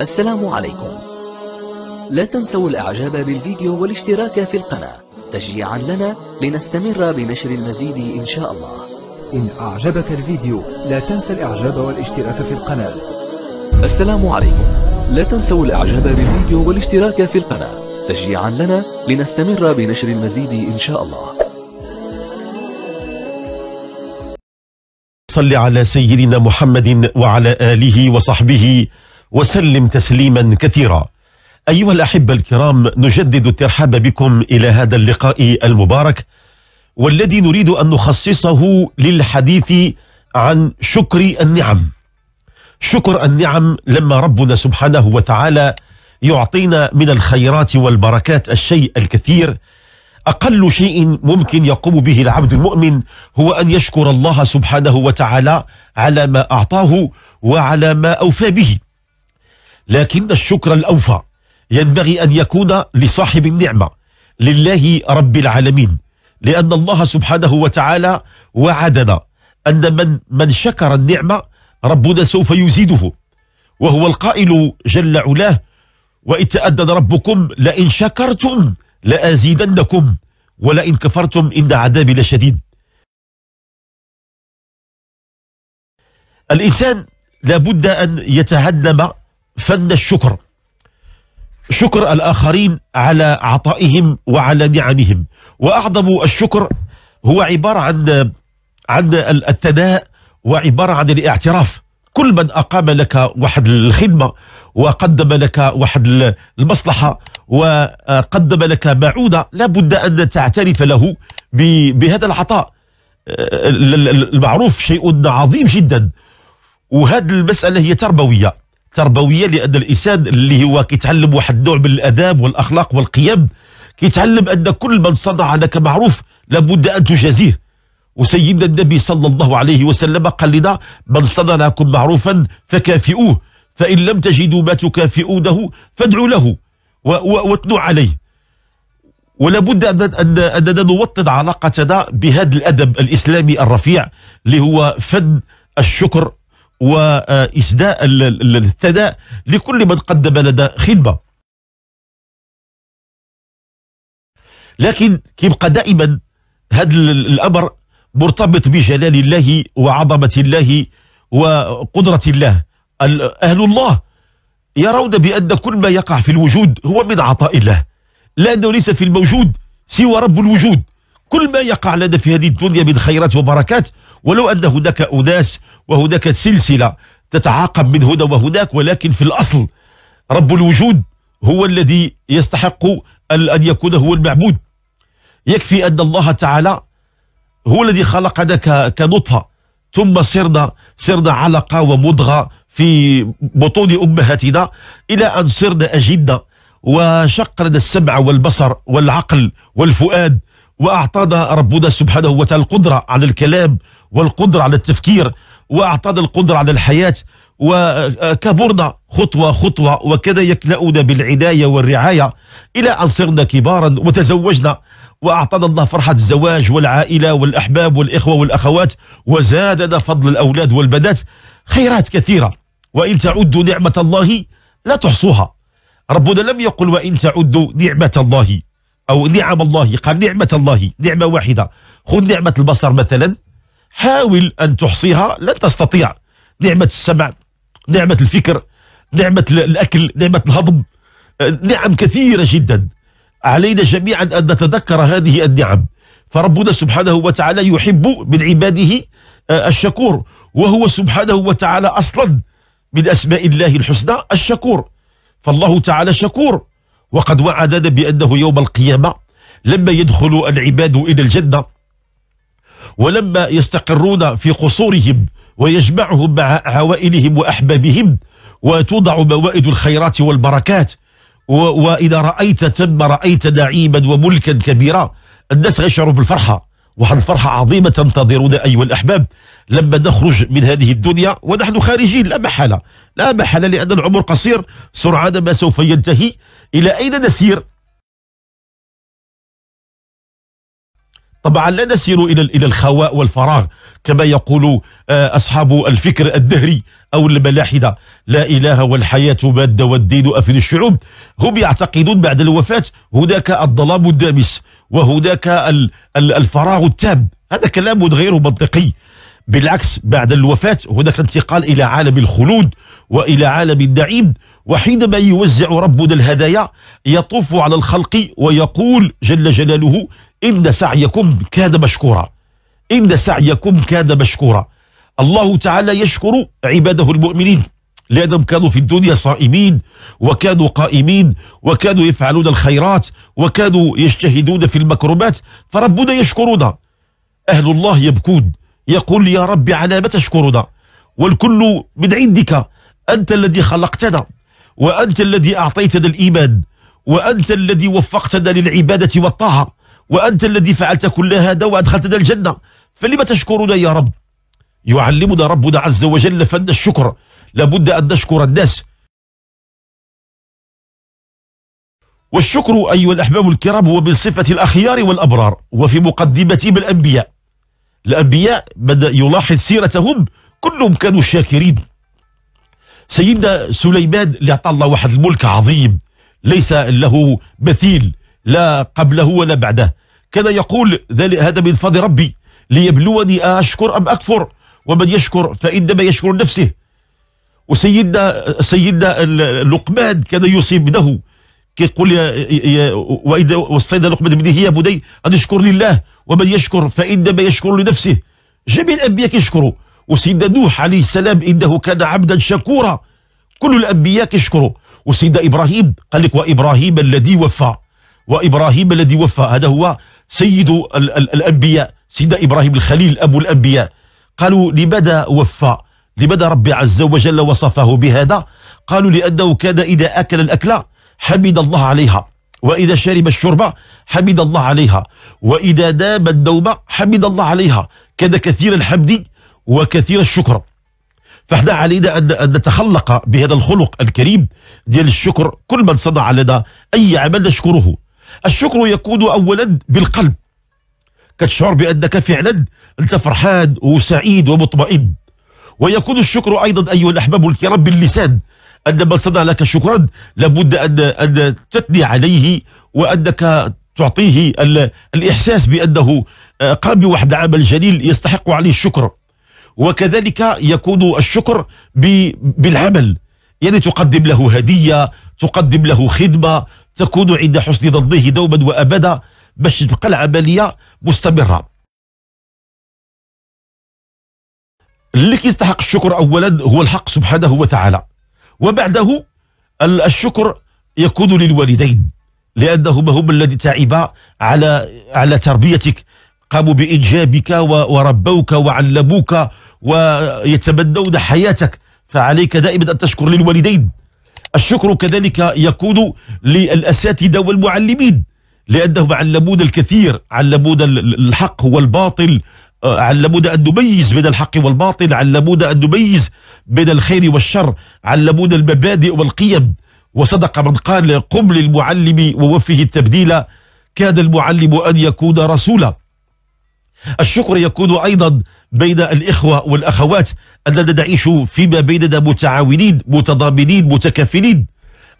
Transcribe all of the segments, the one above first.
السلام عليكم لا تنسوا الاعجاب بالفيديو والاشتراك في القناة تشجيعا لنا لنستمر بنشر المزيد ان شاء الله إن أعجبك الفيديو لا تنسى الإعجاب والاشتراك في القناة السلام عليكم لا تنسوا الإعجاب بالفيديو والاشتراك في القناة تشجيعا لنا لنستمر بنشر المزيد إن شاء الله صل على سيدنا محمد وعلى آله وصحبه وسلم تسليما كثيرا أيها الأحبة الكرام نجدد الترحاب بكم إلى هذا اللقاء المبارك والذي نريد أن نخصصه للحديث عن شكر النعم شكر النعم لما ربنا سبحانه وتعالى يعطينا من الخيرات والبركات الشيء الكثير أقل شيء ممكن يقوم به العبد المؤمن هو أن يشكر الله سبحانه وتعالى على ما أعطاه وعلى ما أوفى به لكن الشكر الأوفى ينبغي أن يكون لصاحب النعمة لله رب العالمين لأن الله سبحانه وتعالى وعدنا أن من, من شكر النعمة ربنا سوف يزيده وهو القائل جل علاه وإن تأدن ربكم لئن شكرتم لأزيدنكم ولئن كفرتم إن عذابي لشديد الإنسان لابد أن يتهنم فن الشكر شكر الآخرين على عطائهم وعلى نعمهم وأعظم الشكر هو عبارة عن عن الثناء وعبارة عن الاعتراف كل من أقام لك واحد الخدمة وقدم لك واحد المصلحة وقدم لك معونة لابد أن تعترف له بهذا العطاء المعروف شيء عظيم جدا وهذه المسألة هي تربوية تربويه لان الانسان اللي هو كيتعلم واحد النوع من الاداب والاخلاق والقيم كيتعلم ان كل من صنع لك معروف لابد ان تجازيه وسيدنا النبي صلى الله عليه وسلم قال لنا من صنع لكم معروفا فكافئوه فان لم تجدوا ما تكافئونه فادعوا له واتلوا عليه ولابد اننا نوطد علاقتنا بهذا الادب الاسلامي الرفيع اللي هو فن الشكر وإسداء الثداء لكل من قدم لنا خدمة لكن كيبقى دائما هذا الأمر مرتبط بجلال الله وعظمة الله وقدرة الله أهل الله يرون بأن كل ما يقع في الوجود هو من عطاء الله لأنه ليس في الموجود سوى رب الوجود كل ما يقع لنا في هذه الدنيا من خيرات وبركات ولو أن هناك أناس وهناك سلسلة تتعاقب من هنا وهناك ولكن في الأصل رب الوجود هو الذي يستحق أن يكون هو المعبود يكفي أن الله تعالى هو الذي خلقنا كنطفة ثم صرنا صرنا علقة ومضغة في بطون أمهاتنا إلى أن صرنا أجدنا وشق لنا السمع والبصر والعقل والفؤاد وأعطانا ربنا سبحانه وتعالى القدرة على الكلام والقدرة على التفكير وأعطانا القدرة على الحياة وكبرنا خطوة خطوة وكذا يكلؤنا بالعناية والرعاية إلى أن صرنا كبارا وتزوجنا وأعطانا الله فرحة الزواج والعائلة والأحباب والإخوة والأخوات وزادنا فضل الأولاد والبنات خيرات كثيرة وإن تعدوا نعمة الله لا تحصوها ربنا لم يقل وإن تعدوا نعمة الله أو نعم الله قال نعمة الله نعمة واحدة خذ نعمة البصر مثلا حاول أن تحصيها لن تستطيع نعمة السمع نعمة الفكر نعمة الأكل نعمة الهضم آه، نعم كثيرة جدا علينا جميعا أن نتذكر هذه النعم فربنا سبحانه وتعالى يحب من عباده آه، الشكور وهو سبحانه وتعالى أصلا من أسماء الله الحسنى الشكور فالله تعالى شكور وقد وعدنا بأنه يوم القيامة لما يدخل العباد إلى الجنة ولما يستقرون في قصورهم ويجمعهم مع عوائلهم وأحبابهم وتوضع موائد الخيرات والبركات وإذا رأيت ثم رأيت نعيما وملكا كبيرا الناس يشعروا بالفرحة واحد الفرحة عظيمة تنتظرون أيها الأحباب لما نخرج من هذه الدنيا ونحن خارجين لا محالة لا محالة لأن العمر قصير سرعان ما سوف ينتهي إلى أين نسير طبعا لا نسير الى الى الخواء والفراغ كما يقول آه، اصحاب الفكر الدهري او الملاحده لا اله والحياه ماده والدين افيد الشعوب هم يعتقدون بعد الوفاه هناك الظلام الدامس وهناك الفراغ التام هذا كلام غير منطقي بالعكس بعد الوفاة هناك انتقال إلى عالم الخلود وإلى عالم النعيم وحينما يوزع ربنا الهدايا يطوف على الخلق ويقول جل جلاله إن سعيكم كان مشكورا إن سعيكم كان مشكورا الله تعالى يشكر عباده المؤمنين لأنهم كانوا في الدنيا صائمين وكانوا قائمين وكانوا يفعلون الخيرات وكانوا يجتهدون في المكروبات فربنا يشكرنا أهل الله يبكون يقول يا رب على ما تشكرنا والكل من عندك أنت الذي خلقتنا وأنت الذي أعطيتنا الإيمان وأنت الذي وفقتنا للعبادة والطاعة وأنت الذي فعلت كل هذا وأدخلتنا الجنة فلما تشكرنا يا رب يعلمنا ربنا عز وجل فن الشكر لابد أن نشكر الناس والشكر أيها الأحباب الكرام هو من صفة الأخيار والأبرار وفي مقدمتهم الأنبياء الأنبياء بدأ يلاحظ سيرتهم كلهم كانوا شاكرين سيدنا سليمان اللي أعطى الله واحد الملك عظيم ليس له مثيل لا قبله ولا بعده كان يقول هذا من فضل ربي ليبلوني أشكر أم أكفر ومن يشكر فإنما يشكر نفسه وسيدنا سيدنا لقمان كان يصيب ابنه كيقول يا, يا واذا وصينا لقمان ابنه يا بني ان اشكر لله ومن يشكر فانما يشكر لنفسه جميع الانبياء كيشكروا وسيدنا نوح عليه السلام انه كان عبدا شكورا كل الانبياء كيشكروا وسيدنا ابراهيم قال لك وابراهيم الذي وفى وابراهيم الذي وفى هذا هو سيد الأنبياء سيدنا إبراهيم الخليل أبو الأنبياء قالوا لماذا وفى لماذا ربي عز وجل وصفه بهذا قالوا لأنه كان إذا أكل الأكلة حمد الله عليها وإذا شرب الشربة حمد الله عليها وإذا داب الدوبة حمد الله عليها كان كثير الحمد وكثير الشكر فاحنا علينا أن نتخلق بهذا الخلق الكريم ديال الشكر كل من صنع لنا أي عمل نشكره الشكر يكون أولا بالقلب كتشعر بأنك فعلا أنت فرحان وسعيد ومطمئن ويكون الشكر أيضا أيها الأحباب الكرام باللسان أن من صنع لك شكرا لابد أن, أن تثني عليه وأنك تعطيه الإحساس بأنه آه، قام بواحد عمل جليل يستحق عليه الشكر وكذلك يكون الشكر بالعمل يعني تقدم له هدية تقدم له خدمة تكون عند حسن ظنه دوما وأبدا باش تبقى العملية مستمرة اللي كيستحق الشكر أولا هو الحق سبحانه وتعالى وبعده الشكر يكون للوالدين لأنهما هم الذي تعبا على على تربيتك قاموا بإنجابك وربوك وعلموك ويتبنون حياتك فعليك دائما أن تشكر للوالدين الشكر كذلك يكون للأساتذة والمعلمين لأنهم علمونا الكثير علمونا الحق والباطل آه، علمونا أن نميز بين الحق والباطل علمونا أن نميز بين الخير والشر علمونا المبادئ والقيم وصدق من قال قم للمعلم ووفه التبديل كاد المعلم أن يكون رسولا الشكر يكون أيضا بين الإخوة والأخوات الذين نعيش فيما بيننا متعاونين متضامنين متكافلين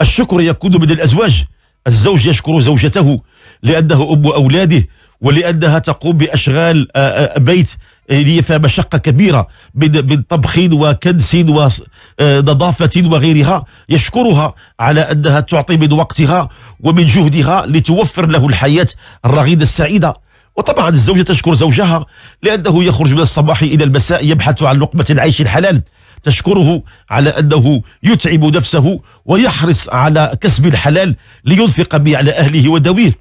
الشكر يكون من الأزواج الزوج يشكر زوجته لأنه أم أولاده ولأنها تقوم بأشغال آه، آه، بيت هي آه، فيها مشقة كبيرة من من طبخ وكنس ونظافة وغيرها يشكرها على أنها تعطي من وقتها ومن جهدها لتوفر له الحياة الرغيدة السعيدة وطبعا الزوجة تشكر زوجها لأنه يخرج من الصباح إلى المساء يبحث عن لقمة العيش الحلال تشكره على أنه يتعب نفسه ويحرص على كسب الحلال لينفق به على أهله ودويه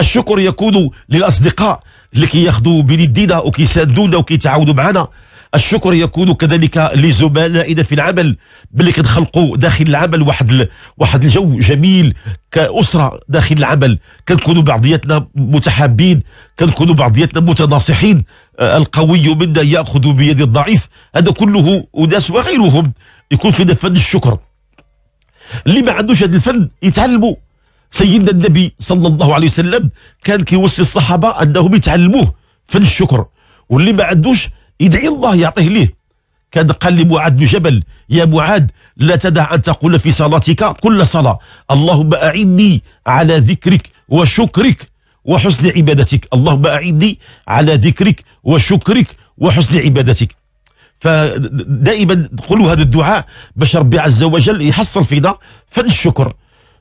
الشكر يكون للأصدقاء اللي كياخذوا بيدينا وكيسادونا وكيتعاونوا معنا الشكر يكون كذلك لزملائنا في العمل باللي كنخلقوا داخل العمل واحد ال... واحد الجو جميل كاسره داخل العمل كنكونوا بعضياتنا متحابين كنكونوا بعضياتنا متناصحين آه، القوي منا ياخذ بيد الضعيف هذا كله اناس وغيرهم يكون فينا فن الشكر اللي ما عندوش هذا الفن يتعلموا سيدنا النبي صلى الله عليه وسلم كان كيوصي الصحابه انهم يتعلموه فن الشكر واللي ما عندوش يدعي الله يعطيه ليه كان قال لمعاذ بن جبل يا معاذ لا تدع أن تقول في صلاتك كل صلاة اللهم أعني على ذكرك وشكرك وحسن عبادتك اللهم أعني على ذكرك وشكرك وحسن عبادتك فدائما قلوا هذا الدعاء باش ربي عز وجل يحصل فينا فن الشكر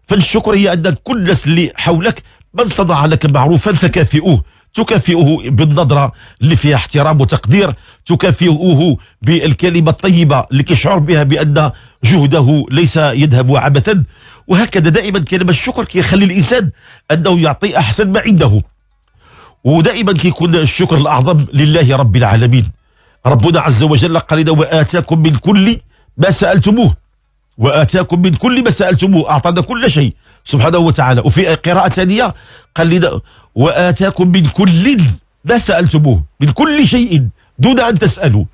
فن الشكر هي أن كل الناس اللي حولك من صنع لك معروفا فكافئوه تكافئه بالنظرة اللي فيها احترام وتقدير تكافئه بالكلمة الطيبة اللي كيشعر بها بأن جهده ليس يذهب عبثا وهكذا دائما كلمة الشكر كيخلي الإنسان أنه يعطي أحسن ما عنده ودائما كيكون الشكر الأعظم لله رب العالمين ربنا عز وجل قال لنا وآتاكم من كل ما سألتموه واتاكم من كل ما سالتموه اعطانا كل شيء سبحانه وتعالى وفي قراءه ثانيه قال لنا واتاكم من كل ما سالتموه من كل شيء دون ان تسالوا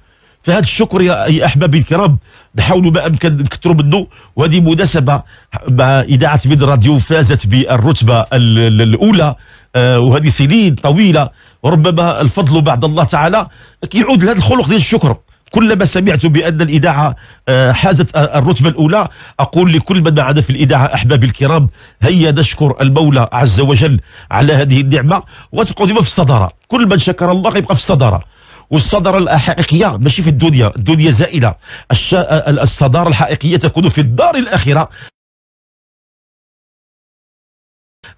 فهذا الشكر يا احبابي الكرام نحاولوا ما امكن نكثروا منه وهذه مناسبه مع اذاعه من راديو فازت بالرتبه الاولى آه، وهذه سنين طويله وربما الفضل بعد الله تعالى يعود لهذا الخلق ديال الشكر كلما سمعت بأن الإذاعة آه، حازت آه، الرتبة الأولى أقول لكل من معنا في الإذاعة أحبابي الكرام هيا نشكر المولى عز وجل على هذه النعمة وتقعد في الصدارة كل من شكر الله يبقى في الصدارة والصدارة الحقيقية ماشي في الدنيا الدنيا زائلة الصدارة الحقيقية تكون في الدار الآخرة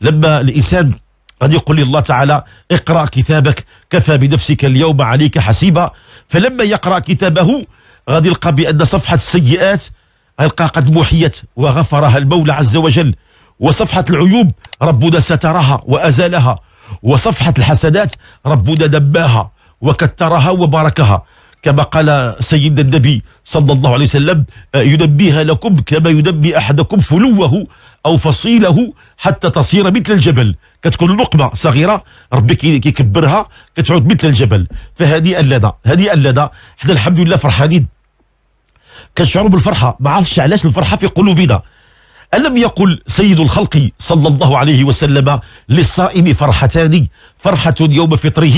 لما الإنسان قد يقول لي الله تعالى اقرأ كتابك كفى بنفسك اليوم عليك حسيبا فلما يقرأ كتابه غادي يلقى بأن صفحة السيئات القى قد محيت وغفرها المولى عز وجل وصفحة العيوب ربنا سترها وأزالها وصفحة الحسنات ربنا دباها وكترها وباركها كما قال سيدنا النبي صلى الله عليه وسلم يدبيها لكم كما يدبي أحدكم فلوه أو فصيله حتى تصير مثل الجبل كتكون لقمة صغيرة ربي كيكبرها كتعود مثل الجبل فهذه ألنا هذه ألنا حنا الحمد لله فرحانين كنشعروا بالفرحة ما عرفتش علاش الفرحة في قلوبنا ألم يقل سيد الخلق صلى الله عليه وسلم للصائم فرحتان فرحة يوم فطره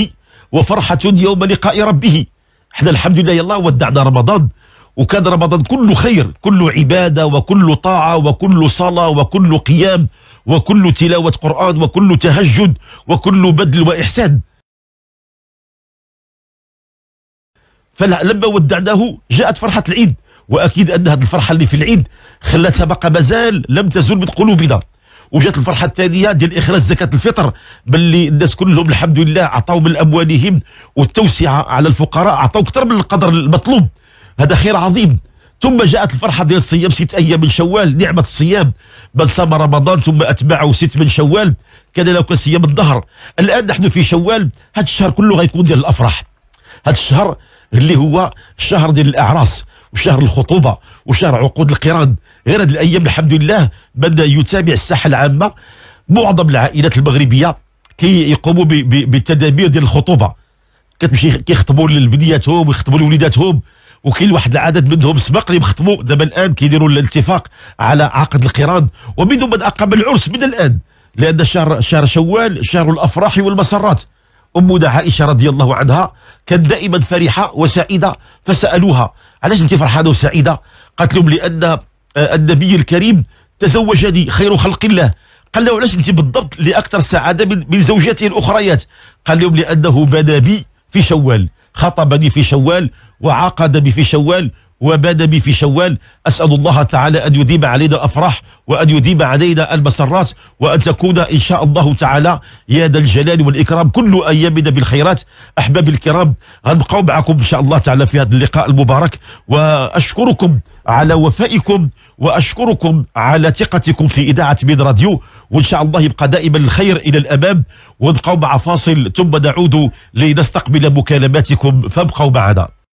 وفرحة يوم لقاء ربه احنا الحمد لله الله ودعنا رمضان وكان رمضان كله خير كله عبادة وكل طاعة وكل صلاة وكل قيام وكل تلاوة قرآن وكل تهجد وكل بدل وإحسان فلما ودعناه جاءت فرحة العيد وأكيد أن هذه الفرحة اللي في العيد خلتها بقى مازال لم تزول من قلوبنا وجات الفرحه الثانيه ديال اخراج زكاه الفطر باللي الناس كلهم الحمد لله عطاو من اموالهم والتوسعه على الفقراء عطاو اكثر من القدر المطلوب هذا خير عظيم ثم جاءت الفرحة ديال الصيام ست أيام من شوال نعمة الصيام من صام رمضان ثم أتبعه ست من شوال كان له كصيام الظهر الآن نحن في شوال هذا الشهر كله غيكون ديال الأفراح هذا الشهر اللي هو الشهر ديال الأعراس وشهر الخطوبة وشهر عقود القران غير هذه الايام الحمد لله بدا يتابع الساحه العامه معظم العائلات المغربيه كي يقوموا بالتدابير ديال الخطوبه كتمشي كيخطبوا لبنياتهم ويخطبوا لوليداتهم وكاين واحد العدد منهم سبق اللي مخطبوا دابا الان كيديروا الاتفاق على عقد القران ومنهم من اقام العرس من الان لان شهر شهر شوال شهر الافراح والمسرات امنا عائشه رضي الله عنها كانت دائما فرحه وسعيده فسالوها علاش انت فرحانه وسعيده قالت لهم لان آه، النبي الكريم تزوجني خير خلق الله قال له علاش انت بالضبط لاكثر سعاده من زوجاته الاخريات قال لهم لانه بنى بي في شوال خطبني في شوال وعقد بي في شوال وباد بي في شوال أسأل الله تعالى أن يديم علينا الأفراح وأن يديم علينا المسرات وأن تكون إن شاء الله تعالى يا ذا الجلال والإكرام كل أيامنا بالخيرات أحبابي الكرام غنبقاو معكم إن شاء الله تعالى في هذا اللقاء المبارك وأشكركم على وفائكم واشكركم على ثقتكم في اذاعه ميد راديو وان شاء الله يبقى دائما الخير الى الامام ونبقاو مع فاصل ثم نعود لنستقبل مكالماتكم فابقوا معنا